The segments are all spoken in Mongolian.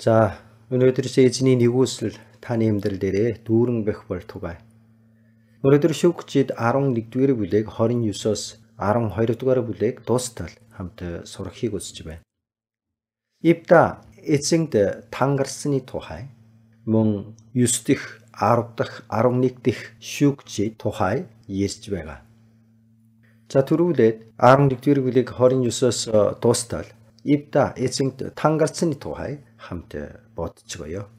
За өнөөдөр эзний нэгүсэл таны амьдрал дээрээ дүүрэн бэх болтугай. Өнөөдөр шүгчид 11-р бүлэг 29-оос 12-р бүлэг дуустал хамт сурахыг үзэж байна. Ивда эцэнд тангарсны тухай мөн 9 дэх 10 дахь 11 дэх шүгчид тухай ярьж байгаа. За түрүүлээд 11-р бүлэг 29-оос дуустал 입다 이싱트 탄가스니도하이 함께 버티고요.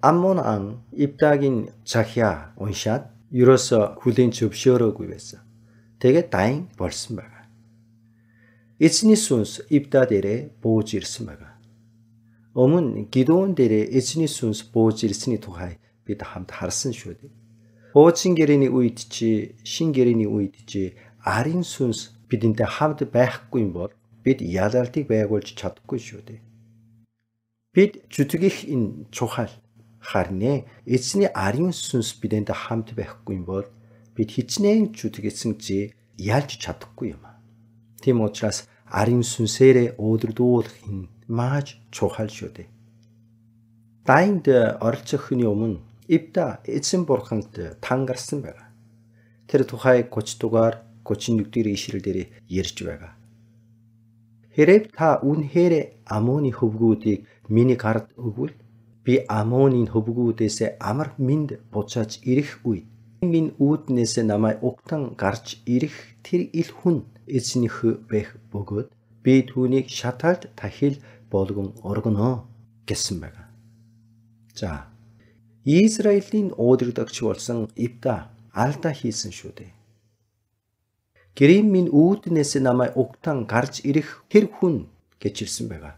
암몬안 입다긴 자키아 온샷 유로서 구된 접시어로 구했어. 대게다잉 벌스마가. 이츠니 순스 입다데레 보지르스마가. 어문 기도원데레 이츠니 순스 보지르스니 도하이 비다 함 다르슨 쇼데. 보친게리니 우이티치 신게리니 우이티치 아린 순스 비딘데 함드 베학구인 벌. бид ялалтыг байгуулж чадахгүй шүү дээ. Бид жүдэг их энэ чухал харнэ. Эзний арын сүнс бидэнд хамт байхгүй юм бол бид хичнээн жүдэг эсэн зэ ялж чадахгүй юм. Тийм учраас арын сүнсээрээ өөдрөдүүлэх нь маш чухал шүү дээ. Дайнд оролцох хүний өмнө Ибда эзэн бурханд тангарсан байна. Тэр тухай 30 дугаар 31 дэх ишлэл дээр ярьж байгаа. Хэрэг та үнхээр Амоны хөвгүүдийг миний гард өгвөл би Амонын хөвгүүдээс амар минд буцааж ирэх үед минь үүднээс намайг угтан гарч ирэх тэр ил хүн эзнийх бэх бөгөөд би түүнийг шатаад тахил болгон оргоно гэсэн байна. За. Израилийн уудагдагч болсон Ивда алдаа хийсэн шүү дээ гэрийн минь үүднээс намайг угтан гарч ирэх тэр хүн гэж хэлсэн байгаа.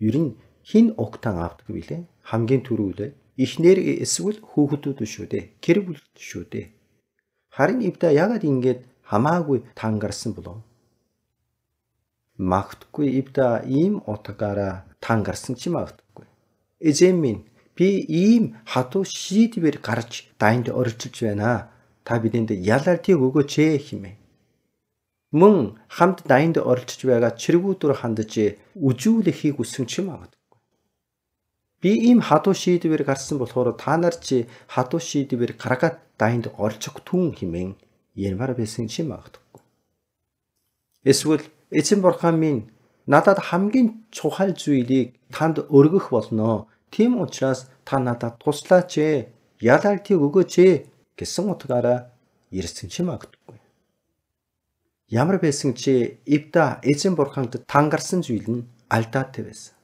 Ер нь хин угтан авдаг билээ? Хамгийн түрүүлээ. Эхнэр эсвэл хүүхдүүд шүү дээ. Гэр бүл шүү дээ. Харин Ивда ягаад ингэж хамаагүй тангарсан болов? Магтгүй Ивда ийм утгаараа тангарсан ч магтгүй. Эзэн минь би ийм хатуу шийдвэр гарч дайнд оржилж байна. Та бидэнд ялаар тийг өгөөч хэмээн мөн хамт дайнд оролцож байгаа чиргүүдөр хандаж үжүүлэхийг үсэн ч магадгүй. Би ийм хадуу шийдвэр гарсан болохоор та нар чи хадуу шийдвэр гаргаад дайнд оролцох түн хэмээн ярмаар байсан ч магадгүй. Эсвэл эцэн бурхан минь надад хамгийн чухал зүйлийг танд өргөх болно. Тийм учраас та надад туслаач ээ. Ялааг тийг өгөөч ээ гэсэн утгаараа ирсэн ч магадгүй. Ямар байсан ч Ивда эзэн бурханд тангарсан зүйл нь алдаатай байсан.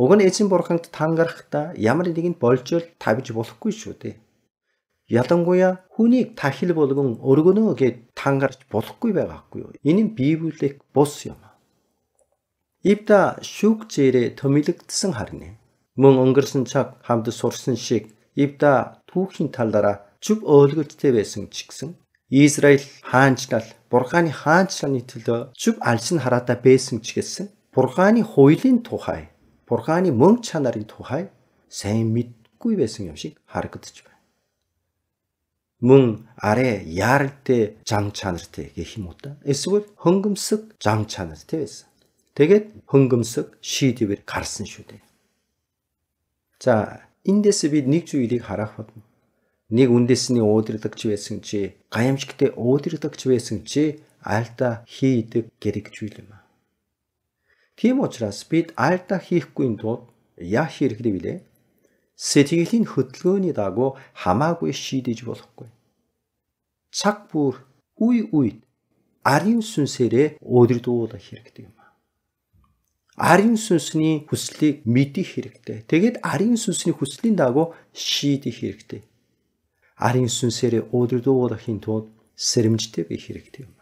Уг нь эзэн бурханд тангарахдаа ямар нэгэнд болж л тавьж болохгүй шүү дээ. Ялангуяа хүнийг тахил болгон өргөнөө гэд тангарч болохгүй байгаахгүй юу. Энэ нь Библиэд бус юм. Ивда шүг зэрэг томилогдсон харна. Мөн өнгөрсөн цаг хамт сурсан шиг Ивда түүхийн талаараа зөв ойлгожтэй байсан ч гэсэн Израиль хаанчнал Бургааны хаанчны төлөө зүг алс нь хараада байсан ч гэсэн Бургааны хуулийн тухай, Бургааны мөнгө чанарын тухай сайн мэдгүй байсан юм шиг харагдаж байна. Мөн арэ яаралтэй зам чанартай гэх юм уу та? Эсвэл хөнгөмсөг зам чанартай байсан. Тэгээд хөнгөмсөг шийдвэр гарсан шүү дээ. За эндээс бид нэг зүйлийг харах болно нэг үндэсний уудэрдагч байсан чи гаймшигтэй уудэрдагч байсан чи альта хийдэг гэрэгжүүл юм. Тийм учраас бид альта хийхгүй тул яах хэрэгтэй вэ? Сэтгэлийн хөдөлгөөний дагуу хамаагүй шийдэж болохгүй. Цаг бүр үе үед арын сүнсээрээ өдөрдүүлэх хэрэгтэй юм. Арын сүнсний хүслийг мэдэх хэрэгтэй. Тэгээд арын сүнсний хүслийн дагуу шийдэх хэрэгтэй. 아린 순서를 오들도 오다힌 돈 세림지대비 хэрэгтэй юм.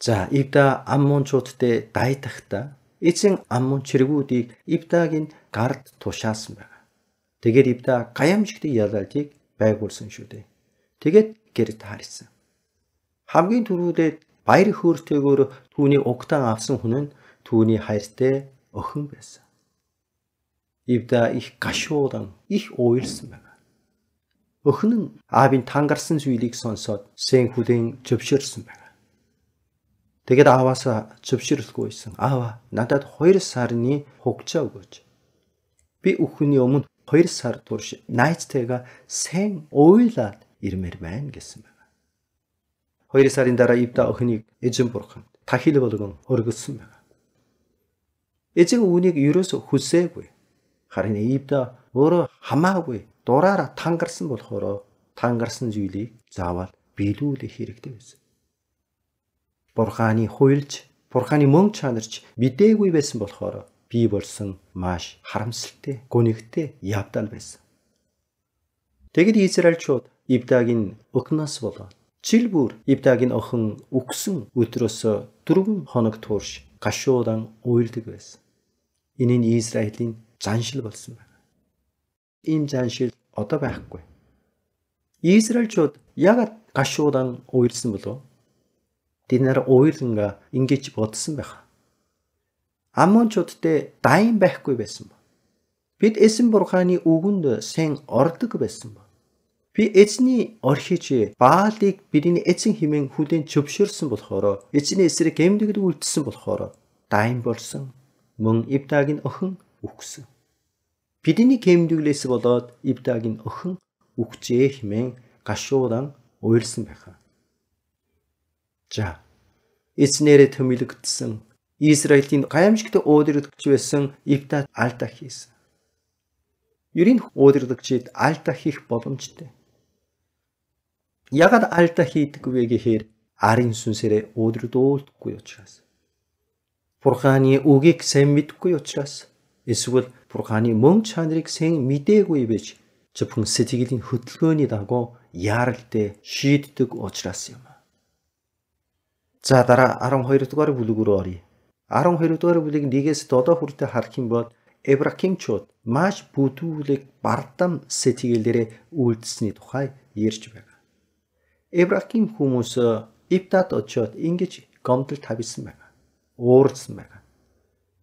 За, Ивда аммунчуудтэй дайдахдаа эзэн аммун чиргүүдийг Ивдагийн гард тушаасан байна. Тэгэр Ивда гаямжигтэй ялалтыг байгуулсан шүү дээ. Тэгэд гэрд харьсан. Хамгийн түрүүдэд баяр хөөртэйгээр түүний угтаан авсан хүн нь түүний хайртай охин байсан. Ивда их гашуудан их уйлсан байна. Өхөн нь аавын тангарсан зүйлийг сонсоод Сэнхүдийн зөвшөөрсөн байна. Тэгэд ааваасаа зөвшөөрөлгүй байсан. Аава надад 2 сарны хугацаа өгөөч. Би өхөний өмнө 2 сар турш найзтайгаа сайн уйлаад ирмээр байна гэсэн байна. 2 сарын дараа Ивда өхөнийг эзэн бурхан тахил болгон хөргөсөн байна. Эзэн үүнийг юуроос хүсээгүй. Харин Ивда өөрөө хамаагүй дураараа тангарсан болохоор тангарсан зүйлийг заавал биелүүлэх хэрэгтэй байсан. Бурханы хуйлж, бурханы мөн чанарч мдээгүй байсан болохоор би болсон маш харамсалтай, гүнэгтэй явдал байсан. Тэгэд Израильчууд Ибдагийн өгнөөс болоод чил бүр Ибдагийн охин өгсөн өдрөөс 4 хоног турш гашуудан уйлдаг байсан. Энэ нь Израилийн заншил болсон байна ийм заншил одоо байхгүй. Израильчууд яг гашуудан уурсан болов. Тэд нар уурнга ингэж бодсон байх. Амончуудтэй дайн байхгүй байсан ба. Бид эзэн бурханы үгэнд сэн ордог байсан ба. Би эзний орхиж Баалыг бидний эзэн химэн хүлэн зөвшөөрсөн болохоор эзний эсрэг гэмдэгд үлдсэн болохоор дайн болсон мөн Ибдагийн охин үхсэн. Бидний гэмдүглээс болоод Ивдагийн охин үхжээ хэмээн гашууран уйлсан байхаа. За. Эцнэрэ төмөлөгдсөн Израилийн гаймшигт өөдрөгдөж байсан Ивда алда хийсэн. Юрийн өөдрөгдөжид алда хийх боломжтой. Ягд алда хийдэггүй гэхээр арын сүнсээрээ өөдрөгдөөдгүй учраас. Бурханы үгийг сайн мэдгүй учраас эсвэл бурханы мөн чанарыг сэн мэдээгүй бич зөвхөн сэтгэлийн хөдөлгөөний дагуу яаралтай шийддэг учраас юм. За дараа 12 дугаар бүлэг рүү оръё. 12 дугаар бүлэг 1-ээс 7 хүртэл харах юм бол Эбрахимчууд маш бүдүүлэг бардам сэтгэлээрээ үйлдэсний тухай ярьж байна. Эбрахим хүмүүс Иптат очоод ингэж гомдол тавьсан байна. Уурсан байна.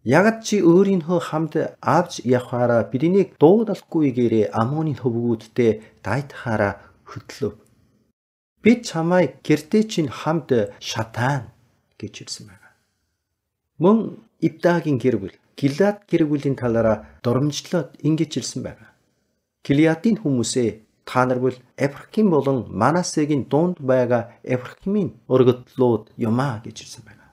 Ягд чи өөрийнхөө хамт авч явахаараа биднийг дуудалгүйгээрээ Амоны хөвгүүдтэй дайтахаараа хөтлөв. Бид чамайг гэртээ чинь хамт шатаан гэж хэлсэн байна. Мөн Ибдагийн гэр бүл, Гилад гэр бүлийн талаараа дурмжлоод ингэж хэлсэн байна. Килиатын хүмүүсээ та нар бол Эфрахим болон Манасегийн дунд байгаа Эфрахимийн өргөдлүүд юм аа гэж хэлсэн байна.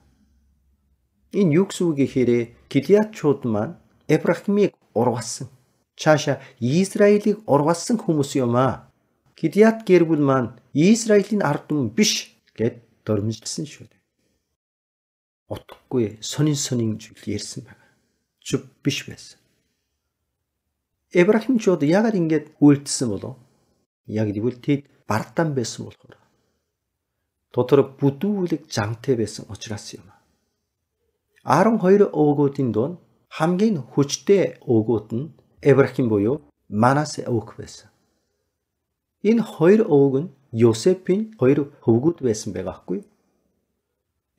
Энэ юу гэсэн үг гэхээр Килиатчууд маань Эбрахимыг урвасан. Чааша Израилийг урвасан хүмүүс юм аа. Килиат гэр бүл маань Израилийн ард түмэн биш гэд дөрмжилсэн шүү дээ. Утгагүй сонин сонин зүйл ярьсан байна. Зүв биш байсан. Эбрахимчууд яагаад ингэж үйлдэлсэн болов? Яг гэвэл тэд бардан байсан болохоор. Дотор бүдүүлэг жантай байсан учраас юм. 12 өвгүүдийн дунд хамгийн хүчтэй өвгүүд нь Эбрахим буюу Манасе өвг байсан. Энэ хоёр өвөг нь Йосепийн хоёр хөвгүүд байсан байгаахгүй.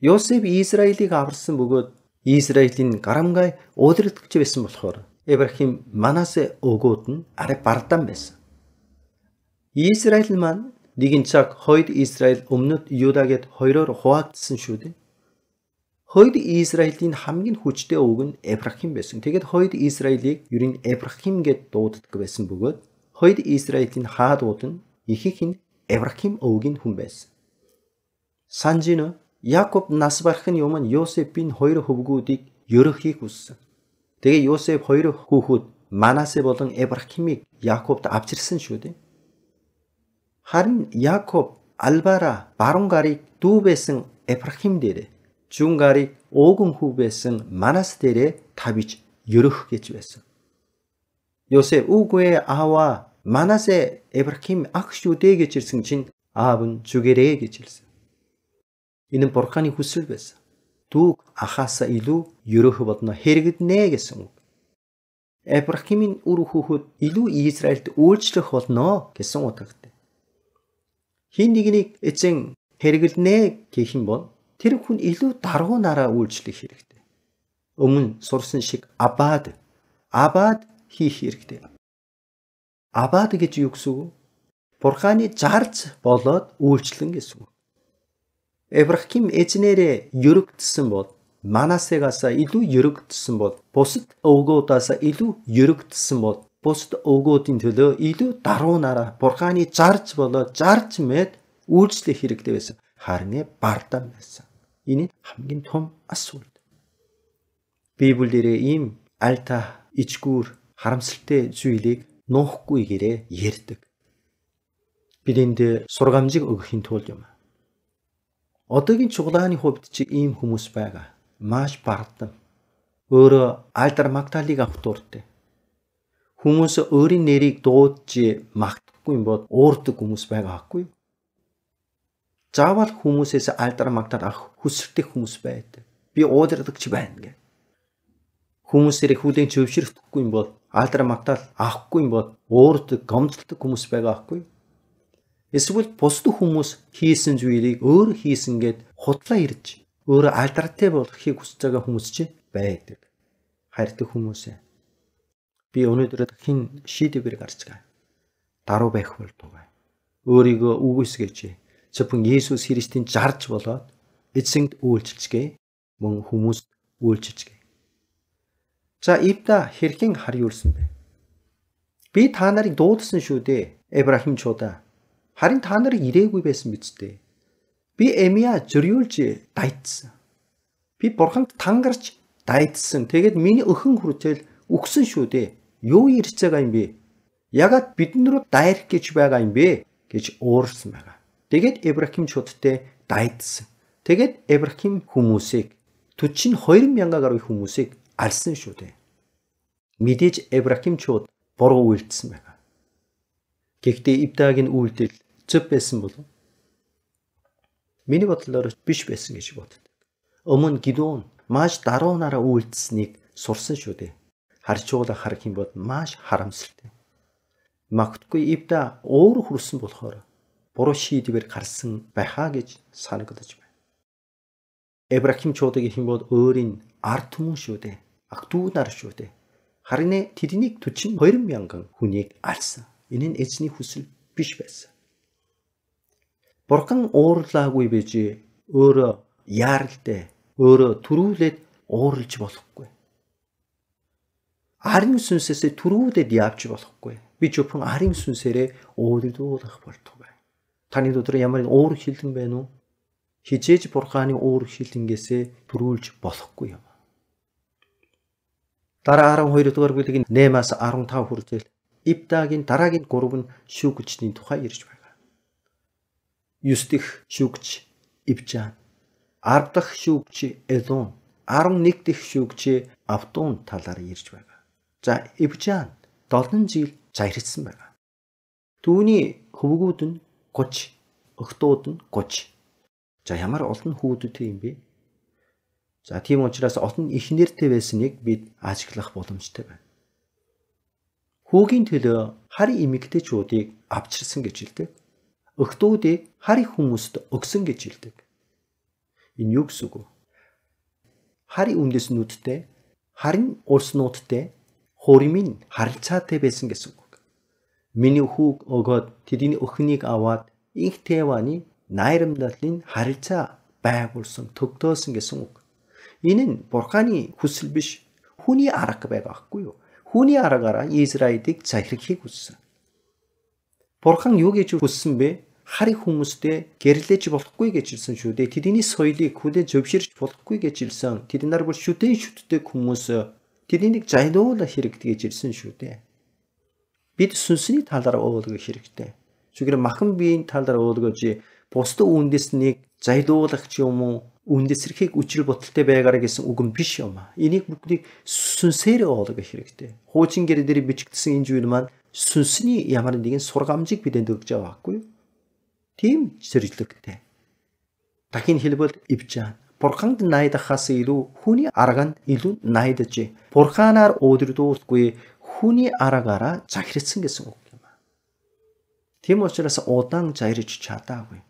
Йосеп Израилийг аварсан бөгөөд Израилийн гарамгай удирдагч байсан болохоор Эбрахим Манасе өвгүүд нь ари бардан байсан. Израиль маань нэгэн цаг хойд Израиль өмнөд Юдагээд хоёроор хуваагдсан шүү дээ. Хоёр Израилийн хамгийн хүчтэй өвөг нь Авраам байсан. Тэгээд хоёр Израилийг ер нь Авраам гэд дууддаг байсан бөгөөд хоёр Израилийн хаадууд нь ихэнх нь Авраам өвгийн хүн байсан. Санжино Якоб нас барахны өмнө Йосепийн хоёр хөвгүүдийг ерөхийг хүссэн. Тэгээ Йосеп хоёр хүүхэд Манасе болон Авраамыг Якобд авчирсан шүү дээ. Харин Якоб Альбара баруун гарыг дүү байсан Авраам дээрээ Жунгари 5군 хүү байсан Манас дээрээ тавж ерөх гэж байсан. Йосеф үгүй аава Манасэ Эбрахим агш шүү дээ гэж ирсэн чинь аав нь зүгэрээ гэж хэлсэн. Энэ нь бурханы хүсэл байсан. Түүг ахаасаа илүү ерөх болно хэрэгднэ гэсэн үг. Эбрахимийн үр хүүхэд илүү Израильд үйлчлэх болно гэсэн утгатай. Хин нэгнийг эзэн хэрэглэнэ гэх юм бол тэр хүн илүү даргуунаараа үйлчлэх хэрэгтэй. Өмнө сурсан шиг абад абад хийх хэрэгтэй. Абад гэж юу гэсэн үг? Бурханы зарц болоод үйлчлэн гэсэн үг. Эврахим эзнэрээ ерөгдсөн бол Манасегаас илүү ерөгдсөн бол бусад өвгөөдөөс илүү ерөгдсөн бол бусад өвгөөдийн төлөө илүү даруунаараа бурханы зарж болоо зарж мэд үйлчлэх хэрэгтэй байсан харны бардам байсан. Энэ хамгийн том асуудал. Библиэрээ ийм альта ичгүүр харамсалтай зүйлийг нуухгүйгээрээ ярьдаг. Бид энд сургамжийг өгөхийн тулд юм. Одоогийн чуглааны хувьд чи ийм хүмүүс байгаа. Маш бардам. Өөрө альдар магтаалыг автууртай. Хүмүүс өөрийн нэрийг дуудж магтахгүй бод уурдаг хүмүүс байгаа байхгүй заавал хүмүүсээс альдар магтар авах хүсэртэй хүмүүс байдаг. Би уудардагч байна гэ. Хүмүүсээр хүлийн зөвшөөрөхгүй юм бол альдар магтаал авахгүй юм бол уурд гомдлдог хүмүүс байгаа байхгүй. Эсвэл бусд хүмүүс хийсэн зүйлийг өөр хийсэнгээд хутлаа ирж өөрө альдартай болохыг хүсэж байгаа хүмүүс ч байдаг. Хайртай хүмүүс ээ. Би өнөөдөр хин шийдвэр гарч байгаа. Даруй байх болтугай. Өөрийгөө үгүйсгэж зөвхөн Есүс Христийн зарж болоод эцэнд үйлчлэжгээ мөн хүмүүст үйлчлэжгээ. За Ивда хэрхэн хар юурсан бэ? Би та нарыг дуудсан шүү дээ. Эбрахимчуудаа. Харин та нар ирээгүй байсан биз дээ. Би Эмиа зөрүүлж дайцсан. Би бурханд тангарч дайцсан. Тэгээд миний өхөн хүртэл үхсэн шүү дээ. Юу ирцээг юм бэ? Ягаад бидэн рүү дайрах гэж байгаа юм бэ гэж уурсан байгаа. Тэгээд Ибрахим шүдтэй дайдсан. Тэгээд Ибрахим хүмүүсийг 42000 гаруй хүмүүсийг алсан шүү дээ. Мэдээж Ибрахим шүд буруу үйлдсэн байна. Гэхдээ Ибдагийн үйлдэл зөв байсан болов. Миний бодлоор биш байсан гэж боддог. Өмнө Гидон маш даруунаараа үйлдэснийг сурсан шүү дээ. Харжуула харах юм бол маш харамсалтай. Магтгүй Ибда өөр хүрсэн болохоор буруу шийдвэр гарсан байхаа гэж санагдаж байна. Эбрахим чуудагийн хэмбод өөрийн ард түмэн шүү дээ. Агдүүнаар шүү дээ. Харин ээ тэднийг 42 мянган хүнийг алсан. Энэ нь эзний хүсэл биш байсан. Бурхан уурлаагүй бижээ. Өөрөө яаралтай, өөрөө төрүүлээд уурлж болохгүй. Арын сүнсээс төрүүлээд явж болохгүй. Би зөвхөн арын сүнсээрээ уурлуулах болдог таны дотор ямар өөр хилэн байна уу? Хижээж бурханы өөр хилэнгээсээ төрүүлж болохгүй юм. Дараа 12 дугаар бүлгийн 8-аас 15 хүртэл Ибдагийн дараагийн гурав нь шүүгчдийн тухай ирж байна. 9 дэх шүүгч Ибжан, 10 дэх шүүгч Элон, 11 дэх шүүгч Автун талаар ирж байна. За Ибжан 7 жил захирцсан байна. Түүний хөвгүүд нь 30. Өгтүүд нь 30. За ямар олон хүүдтэй юм бэ? За тийм учраас олон ихнэртэй байсныг бид ажиглах боломжтой байна. Хүүгийн төлөө хари эмэгтэйчүүдийг авчирсан гэж хэлдэг. Өгтүүдийг хари хүмүүст өгсөн гэж хэлдэг. Энэ юу гэсэн үг вэ? Хари үндэснүүдтэй, харин улснуудтэй хуримын харилцаатай байсан гэсэн үг миний хүүг өгөөд тэдний өхнийг аваад их Тэваны найрамдлын харилцаа байгуулсан төгтөөсөн гэсэн үг. Энэ нь бурханы хүсэл биш хүний арга байгаа хгүй юу. Хүний аргаараа Израилийг захирахыг хүссэн. Бурхан юу гэж хүссэн бэ? Харийг хүмүүстэй гэрлэж болохгүй гэж хэлсэн шүү дээ. Тэдний соёлыг хүлээн зөвшөөрч болохгүй гэж хэлсэн. Тэд нар бүр шүтэн шүтдэг хүмүүс тэднийг зайлуулах хэрэгтэй гэж хэлсэн шүү дээ бид сүнсний талаар өвлгөх хэрэгтэй. Зүгээр махан биеийн талаар өвлгөж бусдын үндэс нэг зайлуулах ч юм уу үндэсрэхийг үчил боталтай байгаараа гэсэн үг юм биш юм аа. Энийг бүгдийг сүнсээр өвлгөх хэрэгтэй. Хуучин гэр дээр бичигдсэн энэ зүйл маань сүнсний ямар нэгэн сургамжийг бидэнд өгч яваагүй. Тийм сэржлэгтэй. Дахин хэлбэл ивжаа бурханд найдахаас илүү хүний арганд илүү найдаж бурханаар өдрөдөөсгүй Түүний аргаараа захирцсан гэсэн үг юм аа. Тийм учраас удаан захирж чадаагүй.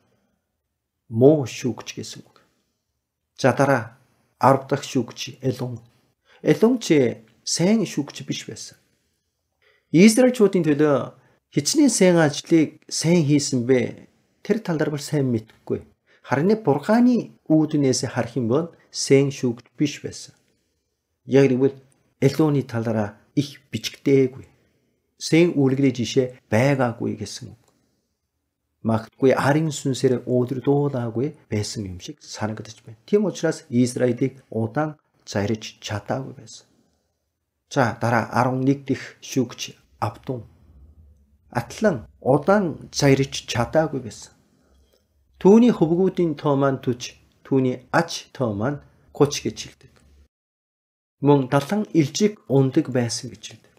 Муу шүгч гэсэн үг. Жадара 10 дахь шүгч Элон. Элон ч сайн шүгч биш байсан. Израильчуудын төлөө хичнээн сайн ажлыг сайн хийсэн бэ? Тэр талдар бол сайн мэдхгүй. Харин бургааны үүднээс харах юм бол сайн шүгч биш байсан. Яг тэгвэл Элоны талаараа их бичгдээгүй. Сэн үлгэрийн жишээ байгаагүй гэсэн үг. Магтгүй харин сүнсээр өөдрөлдүүлаагүй байсан юм шиг санагдаж байна. Тийм учраас Израилийг удаан зарж чадаагүй байсан. За дараа 11 дэх шүүгч Абдун Атлан удаан зарж чадаагүй байсан. Түүний хөвгүүдийн тоо маань төч, түүний ач тоо маань куч гэж хэлдэг мөн далан илжиг ундаг байсан гэж хэлдэг.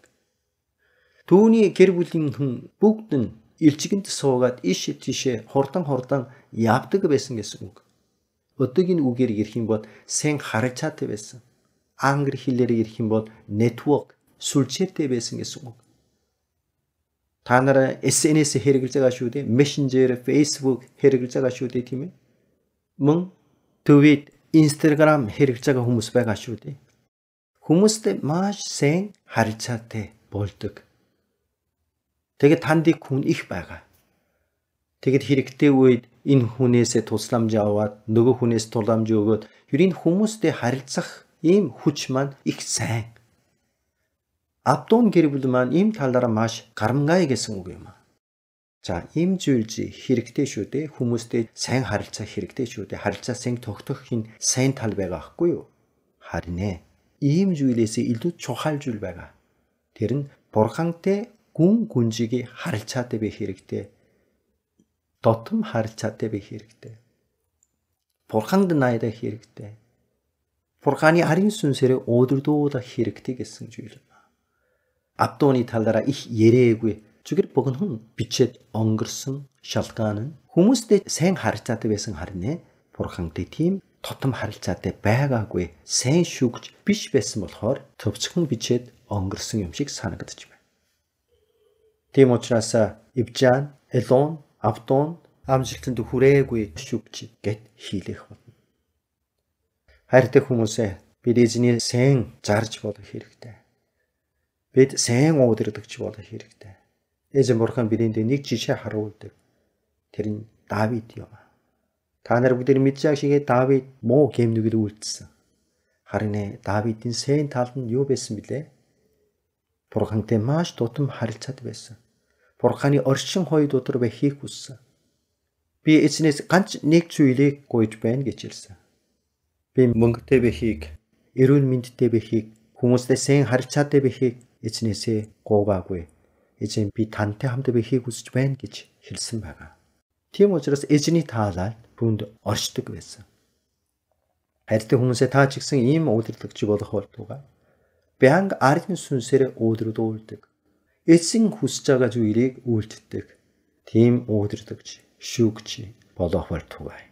Түүний гэр бүлийн хүн бүгд нь илжигэнд суугаад иш тишээ хурдан хурдан явдаг байсан гэсэн үг. Өдөгийн үгээр ирэх юм бол сэн харачаатай байсан. Англи хэлээр ирэх юм бол network сүлжээтэй байсан гэсэн үг. Та нараа SNS хэрэглэж байгаа шүү дээ. Messenger, Facebook хэрэглэж байгаа шүү дээ тийм ээ. Мөн Twitter, Instagram хэрэглэж байгаа хүмүүс байгаа шүү дээ хүмүүстэй маш сайн харилцаатай болдог. Тэгэд тандыг хүн их байгаа. Тэгэд хэрэгтэй үед энэ хүнээсээ тусламж аваад нөгөө хүнээс тусламж өгөөд ер нь хүмүүстэй харилцах ийм хүч маань их сайн. Абдун гэр бүл маань ийм талаараа маш гарамгай гэсэн үг юм. За ийм зүйл чи хэрэгтэй шүү дээ. Хүмүүстэй сайн харилцах хэрэгтэй шүү дээ. Харилцаа сайн тогтох хин сайн тал байгаа байхгүй юу? Харин ээ ийм зүйлээс илүү чухал зүйл байгаа. Тэр нь бурхантай гүн гүнжигийг харилцаатай байх хэрэгтэй. Дотом харилцаатай байх хэрэгтэй. Бурханд найдах хэрэгтэй. Бурханы харин сүнсээрээ уудэрдуулах хэрэгтэй гэсэн зүйл байна. Абдууны талаараа их ярээгүй зүгээр богинохон бичээд өнгөрсөн шалтгаан нь хүмүүстэй сайн харилцаатай байсан харин бурхантай тийм тотом харилцаатай байгаагүй сайн шүгж биш байсан болохоор төвчгөн бичээд өнгөрсөн юм шиг санагдаж байна. Тийм учраас Ивжан, Элон, Автон амжилтанд хүрээгүй шүгж гэд хийлэх болно. Хайртай хүмүүсээ бид эзний сайн зарж болох хэрэгтэй. Бид сайн уудэрдэгч болох хэрэгтэй. Эзэн бурхан бидэнд нэг жишээ харуулдаг. Тэр нь Давид юм аа. Та нар бүгд мэдж байгаа шигээ Давид муу гэмнүгэр үйлдэлсэн. Харин ээ Давидын сэн талд нь юу байсан бilé? Бурхантай маш тутам харилцаад байсан. Бурханы оршин хоёр дотор байхийг хүссэн. Би эцнээс ганц нэг зүйлийг гуйж байна гэж хэлсэн. Би мөнгөтэй байхийг, эрүүл мэндтэй байхийг, хүмүүстэй сэн харилцаатай байхийг эцнээсээ гуйваагүй. Эзэн би тантай хамт байхийг хүсэж байна гэж хэлсэн байгаа. Тийм учраас эзний таалал түүнд оршдог байсан. Харин хүмүүсээ таа ч гэсэн ийм өөдрөлөгч болох болтугай. Бянг ардын сүнсээр өөдрөдүүлдэг. Эцэн хүсэж байгаа зүйлийг үйлддэг. Тийм өөдрөлөгч, шүүгч болох болтугай.